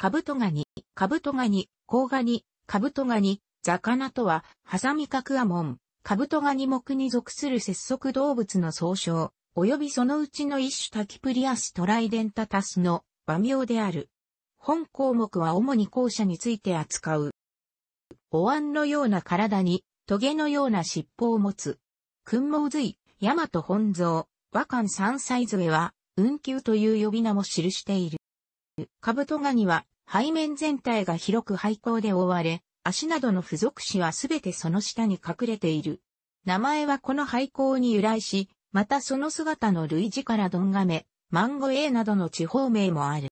カブトガニ、カブトガニ、コウガニ、カブトガニ、ザカナとは、ハサミカクアモン、カブトガニ目に属する節足動物の総称、及びそのうちの一種タキプリアストライデンタタスの和名である。本項目は主に後者について扱う。お椀のような体に、トゲのような尻尾を持つ。訓毛髄、ヤマト本蔵、和漢三歳杖は、運休という呼び名も記している。カブトガニは、背面全体が広く廃校で覆われ、足などの付属紙はすべてその下に隠れている。名前はこの廃校に由来し、またその姿の類似からドンガメ、マンゴエーなどの地方名もある。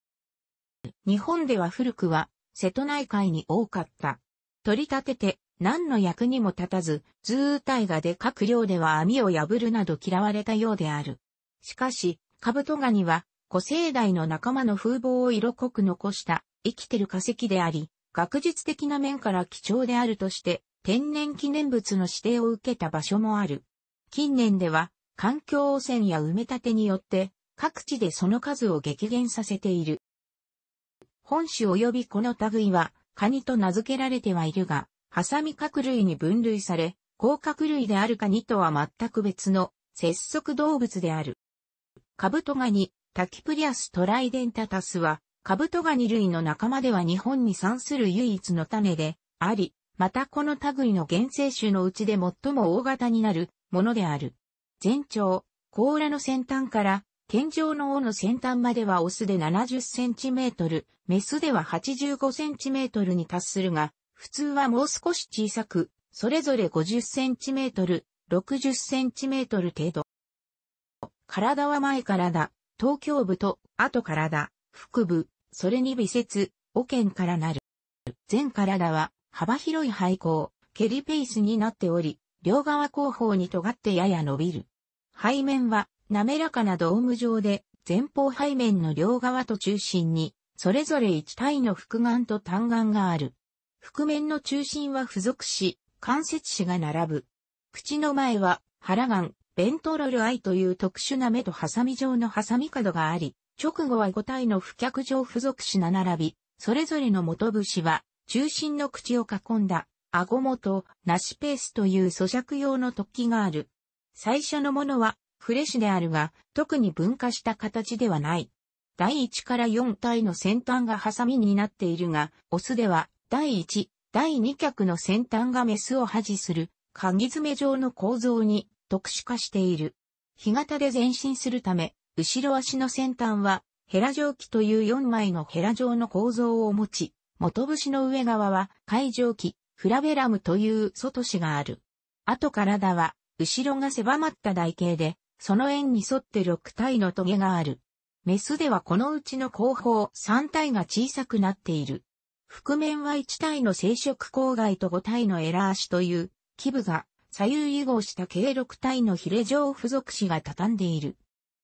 日本では古くは、瀬戸内海に多かった。取り立てて、何の役にも立たず、図体がで各領では網を破るなど嫌われたようである。しかし、カブトガニは、古生代の仲間の風貌を色濃く残した生きてる化石であり、学術的な面から貴重であるとして、天然記念物の指定を受けた場所もある。近年では、環境汚染や埋め立てによって、各地でその数を激減させている。本種及びこの類は、カニと名付けられてはいるが、ハサミ角類に分類され、甲殻類であるカニとは全く別の節足動物である。カブトガニ、タキプリアストライデンタタスは、カブトガニ類の仲間では日本に産する唯一の種であり、またこの類の原生種のうちで最も大型になるものである。全長、甲羅の先端から天井の尾の先端まではオスで70センチメートル、メスでは85センチメートルに達するが、普通はもう少し小さく、それぞれ50センチメートル、60センチメートル程度。体は前体、頭胸部と後体、腹部、それに微節、おんからなる。全体は幅広い背後、蹴りペースになっており、両側後方に尖ってやや伸びる。背面は滑らかなドーム状で、前方背面の両側と中心に、それぞれ一体の腹眼と単眼がある。腹面の中心は付属し、関節子が並ぶ。口の前は腹眼、ベントロルアイという特殊な目とハサミ状のハサミ角があり、直後は5体の不脚上付属品並び、それぞれの元節は、中心の口を囲んだ、顎元、なしペースという咀嚼用の突起がある。最初のものは、フレッシュであるが、特に分化した形ではない。第1から4体の先端がハサミになっているが、オスでは、第1、第2脚の先端がメスを恥持する、鍵詰め状の構造に特殊化している。干潟で前進するため、後ろ足の先端は、ヘラ蒸気という4枚のヘラ状の構造を持ち、元節の上側は、海蒸気、フラベラムという外子がある。あと体は、後ろが狭まった台形で、その円に沿って6体の棘がある。メスではこのうちの後方3体が小さくなっている。覆面は1体の生殖口外と5体のエラー足という、基部が左右融合した計6体のヒレ状付属子が畳んでいる。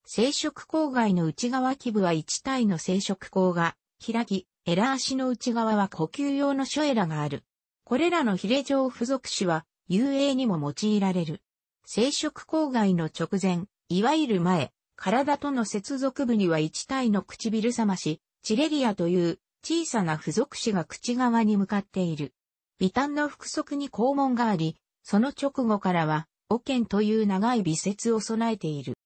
生殖口外の内側基部は1体の生殖口が開き、エラ足の内側は呼吸用のショエラがある。これらのヒレ状付属種は遊泳にも用いられる。生殖口外の直前、いわゆる前、体との接続部には1体の唇冷まし、チレリアという小さな付属種が口側に向かっている。微端の腹側に肛門があり、その直後からは、オ犬という長い微節を備えている。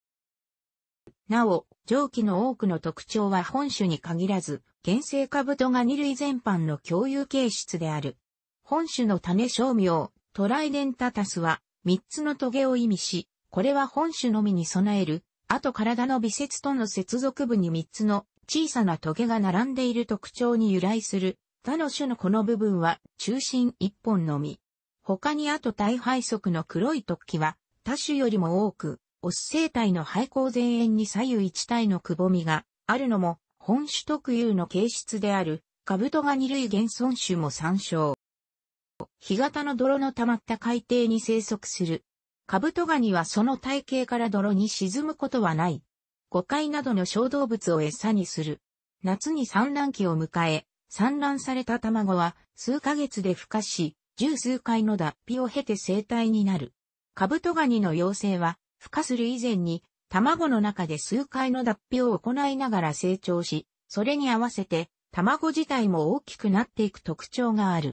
なお、上記の多くの特徴は本種に限らず、原生とが二類全般の共有形質である。本種の種商名、トライデンタタスは、三つの棘を意味し、これは本種のみに備える、あと体の微節との接続部に三つの小さな棘が並んでいる特徴に由来する。他の種のこの部分は中心一本のみ。他にあと大敗足の黒い突起は他種よりも多く、オス生体の廃校前縁に左右一体のくぼみがあるのも本種特有の形質であるカブトガニ類原存種も参照。干潟の泥の溜まった海底に生息する。カブトガニはその体型から泥に沈むことはない。誤解などの小動物を餌にする。夏に産卵期を迎え、産卵された卵は数ヶ月で孵化し、十数回の脱皮を経て生体になる。カブトガニの幼生は孵化する以前に、卵の中で数回の脱皮を行いながら成長し、それに合わせて、卵自体も大きくなっていく特徴がある。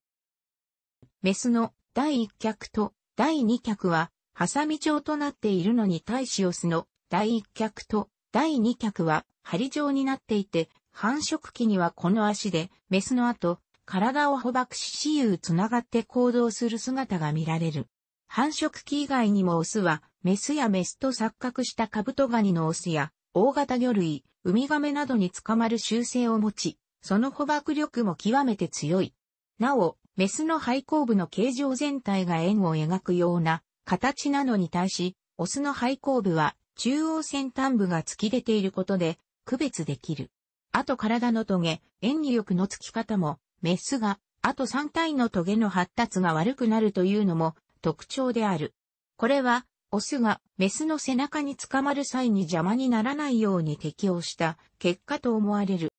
メスの第一脚と第二脚は、ハサミ状となっているのに対しオスの第一脚と第二脚は針状になっていて、繁殖期にはこの足で、メスの後、体を捕獲し、雌雄つながって行動する姿が見られる。繁殖期以外にもオスは、メスやメスと錯覚したカブトガニのオスや、大型魚類、ウミガメなどに捕まる習性を持ち、その捕獲力も極めて強い。なお、メスの背後部の形状全体が円を描くような形なのに対し、オスの背後部は中央先端部が突き出ていることで区別できる。あと体のトゲ、演技力のつき方も、メスが、あと3体のトゲの発達が悪くなるというのも特徴である。これはオスがメスの背中に捕まる際に邪魔にならないように適応した結果と思われる。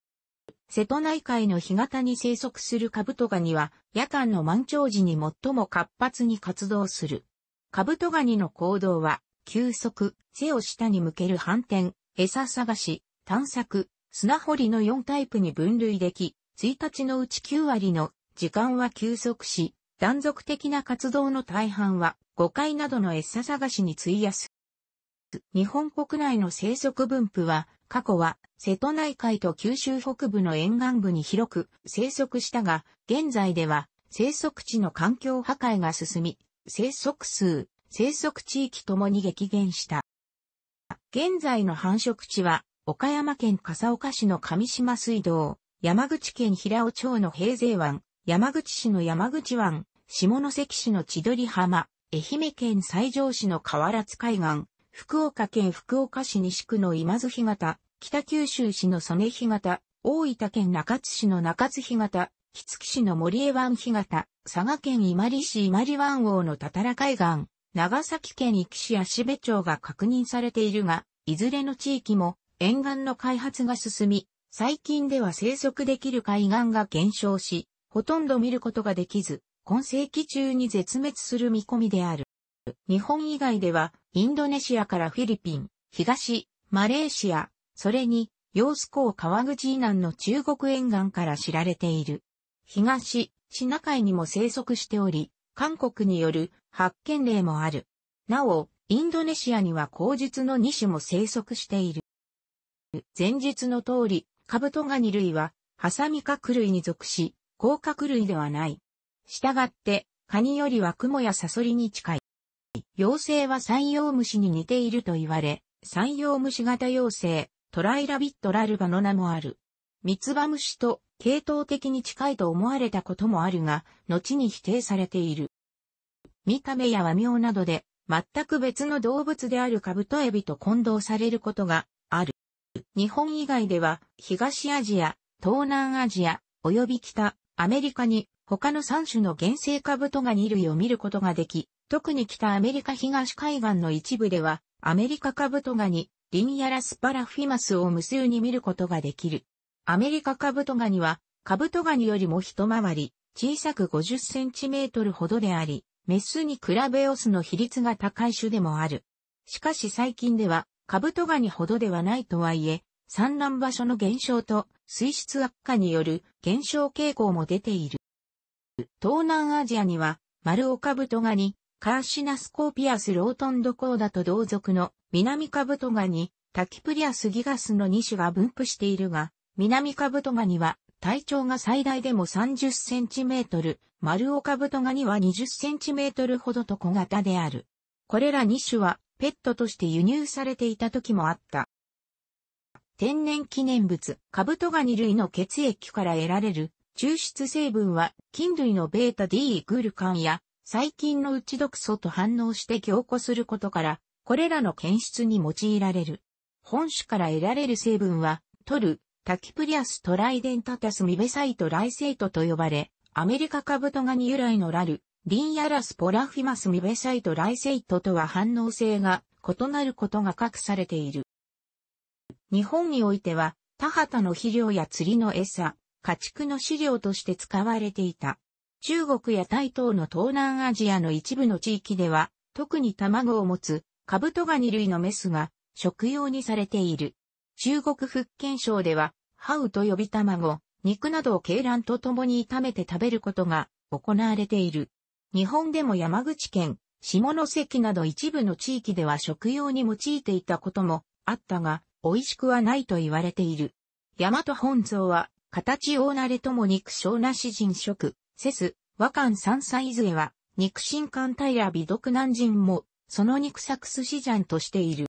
瀬戸内海の干潟に生息するカブトガニは夜間の満潮時に最も活発に活動する。カブトガニの行動は休息、背を下に向ける反転、餌探し、探索、砂掘りの4タイプに分類でき、1日のうち9割の時間は休息し、断続的な活動の大半は誤解などの餌探しに費やす。日本国内の生息分布は、過去は瀬戸内海と九州北部の沿岸部に広く生息したが、現在では生息地の環境破壊が進み、生息数、生息地域ともに激減した。現在の繁殖地は、岡山県笠岡市の上島水道、山口県平尾町の平勢湾、山口市の山口湾、下関市の千鳥浜、愛媛県西条市の河原津海岸、福岡県福岡市西区の今津干潟、北九州市の曽根干潟、大分県中津市の中津干潟、杵月市の森江湾干潟、佐賀県伊万里市伊万里湾王のたたら海岸、長崎県壱岐市芦部町が確認されているが、いずれの地域も沿岸の開発が進み、最近では生息できる海岸が減少し、ほとんど見ることができず、今世紀中に絶滅する見込みである。日本以外では、インドネシアからフィリピン、東、マレーシア、それに、揚子港川口以南の中国沿岸から知られている。東、シナ海にも生息しており、韓国による発見例もある。なお、インドネシアには口述の2種も生息している。前述の通り、カブトガニ類は、ハサミ科類に属し、甲殻類ではない。従って、カニよりはクモやサソリに近い。妖精は山陽虫に似ていると言われ、山陽虫型妖精、トライラビットラルバの名もある。ミツバムシと系統的に近いと思われたこともあるが、後に否定されている。見た目や和名などで、全く別の動物であるカブトエビと混同されることがある。日本以外では、東アジア、東南アジア、及び北アメリカに他の3種の原生カブトガニ類を見ることができ、特に北アメリカ東海岸の一部では、アメリカカブトガニ、リンヤラスパラフィマスを無数に見ることができる。アメリカカブトガニは、カブトガニよりも一回り、小さく50センチメートルほどであり、メスに比べオスの比率が高い種でもある。しかし最近では、カブトガニほどではないとはいえ、産卵場所の減少と水質悪化による減少傾向も出ている。東南アジアには、丸オカブトガニ、カーシナスコーピアスロートンドコーダと同族の南カブトガニ、タキプリアスギガスの2種が分布しているが、南カブトガニは体長が最大でも30センチメートル、丸オカブトガニは20センチメートルほどと小型である。これら2種はペットとして輸入されていた時もあった。天然記念物、カブトガニ類の血液から得られる抽出成分は菌類の β-D グルカンや細菌の内毒素と反応して凝固することから、これらの検出に用いられる。本種から得られる成分は、トル、タキプリアストライデンタタスミベサイトライセイトと呼ばれ、アメリカカブトガニ由来のラル、リンヤラスポラフィマスミベサイトライセイトとは反応性が異なることが隠されている。日本においては、田畑の肥料や釣りの餌、家畜の飼料として使われていた。中国やタイ等の東南アジアの一部の地域では、特に卵を持つカブトガニ類のメスが食用にされている。中国福建省では、ハウと呼び卵、肉などを鶏卵と共に炒めて食べることが行われている。日本でも山口県、下関など一部の地域では食用に用いていたこともあったが、美味しくはないと言われている。大和本草は形大なれとも肉小なし人食、セス、和漢山菜杖は、肉親体や美毒南人も、その肉作寿司んとしている。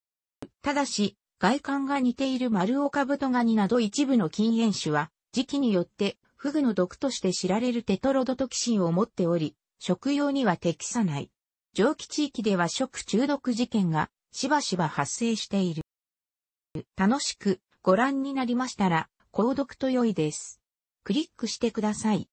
ただし、外観が似ている丸岡太ガニなど一部の禁煙種は、時期によって、フグの毒として知られるテトロドトキシンを持っており、食用には適さない。蒸気地域では食中毒事件がしばしば発生している。楽しくご覧になりましたら、購読と良いです。クリックしてください。